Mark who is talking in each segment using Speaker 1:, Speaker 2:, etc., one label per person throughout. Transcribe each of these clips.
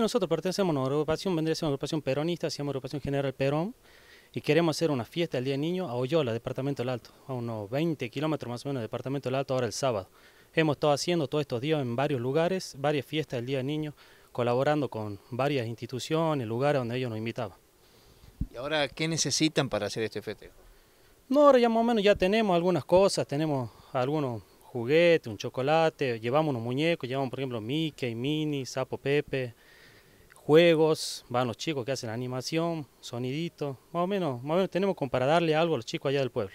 Speaker 1: Nosotros pertenecemos a una agrupación, vendría a ser una agrupación peronista, se llama Agrupación General Perón, y queremos hacer una fiesta el Día del Niño a Oyola, Departamento del Alto, a unos 20 kilómetros más o menos del Departamento del Alto, ahora el sábado. Hemos estado haciendo todos estos días en varios lugares, varias fiestas del Día del Niño, colaborando con varias instituciones, lugares donde ellos nos invitaban. ¿Y ahora qué necesitan para hacer este festejo? No, ahora ya más o menos ya tenemos algunas cosas, tenemos algunos juguetes, un chocolate, llevamos unos muñecos, llevamos por ejemplo Mickey, Mini, Sapo Pepe, juegos, van los chicos que hacen animación, sonidito, más o menos, más o menos tenemos como para darle algo a los chicos allá del pueblo.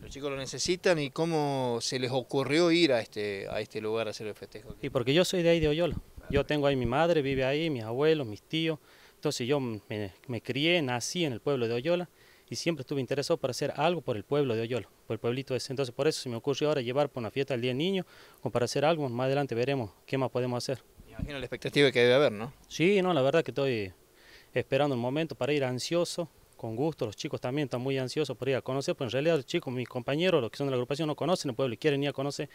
Speaker 1: Los chicos lo necesitan y cómo se les ocurrió
Speaker 2: ir a este, a este lugar a hacer el festejo.
Speaker 1: Y porque yo soy de ahí de Oyola. Yo tengo ahí mi madre, vive ahí, mis abuelos, mis tíos. Entonces yo me, crié, nací en el pueblo de Oyola y siempre estuve interesado para hacer algo por el pueblo de Oyolo, por el pueblito ese. Entonces por eso se me ocurrió ahora llevar por una fiesta al Día del Niño, o para hacer algo, más adelante veremos qué más podemos hacer.
Speaker 2: Imagino la expectativa que debe haber, ¿no?
Speaker 1: Sí, no, la verdad que estoy esperando un momento para ir ansioso, con gusto, los chicos también están muy ansiosos por ir a conocer, pues en realidad los chicos, mis compañeros, los que son de la agrupación no conocen el pueblo y quieren ir a conocer,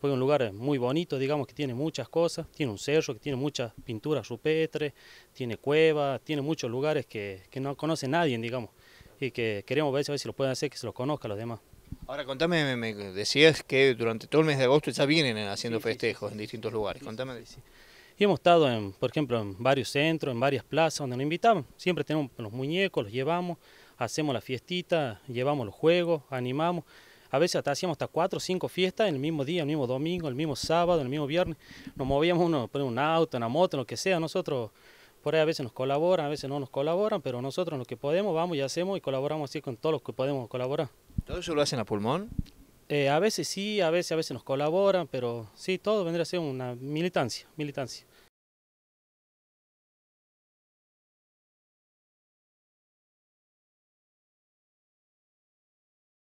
Speaker 1: pues es un lugar muy bonito, digamos que tiene muchas cosas, tiene un cerro, que tiene muchas pinturas rupestres, tiene cuevas, tiene muchos lugares que, que, no conoce nadie, digamos, y que queremos ver, a ver si lo pueden hacer, que se lo conozca a los demás.
Speaker 2: Ahora contame, me, decías que durante todo el mes de
Speaker 1: agosto ya vienen haciendo festejos en distintos lugares, contame. Y hemos estado, en, por ejemplo, en varios centros, en varias plazas donde nos invitaban. Siempre tenemos los muñecos, los llevamos, hacemos la fiestita, llevamos los juegos, animamos. A veces hasta hacíamos hasta cuatro o cinco fiestas en el mismo día, el mismo domingo, el mismo sábado, el mismo viernes. Nos movíamos uno, por un auto, una moto, lo que sea. Nosotros por ahí a veces nos colaboran, a veces no nos colaboran, pero nosotros lo que podemos vamos y hacemos y colaboramos así con todos los que podemos colaborar. ¿Todo eso lo hacen a pulmón? Eh, a veces sí, a veces, a veces nos colaboran, pero sí, todo vendría a ser una militancia, militancia.